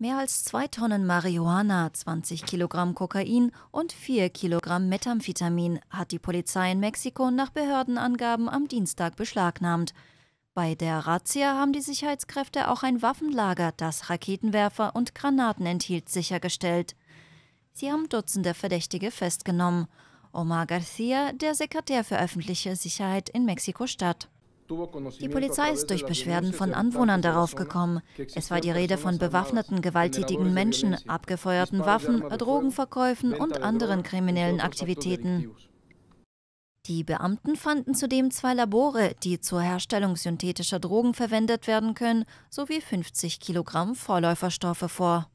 Mehr als zwei Tonnen Marihuana, 20 Kilogramm Kokain und 4 Kilogramm Methamphetamin hat die Polizei in Mexiko nach Behördenangaben am Dienstag beschlagnahmt. Bei der Razzia haben die Sicherheitskräfte auch ein Waffenlager, das Raketenwerfer und Granaten enthielt, sichergestellt. Sie haben Dutzende Verdächtige festgenommen. Omar Garcia, der Sekretär für öffentliche Sicherheit in Mexiko-Stadt. Die Polizei ist durch Beschwerden von Anwohnern darauf gekommen. Es war die Rede von bewaffneten, gewalttätigen Menschen, abgefeuerten Waffen, Drogenverkäufen und anderen kriminellen Aktivitäten. Die Beamten fanden zudem zwei Labore, die zur Herstellung synthetischer Drogen verwendet werden können, sowie 50 Kilogramm Vorläuferstoffe vor.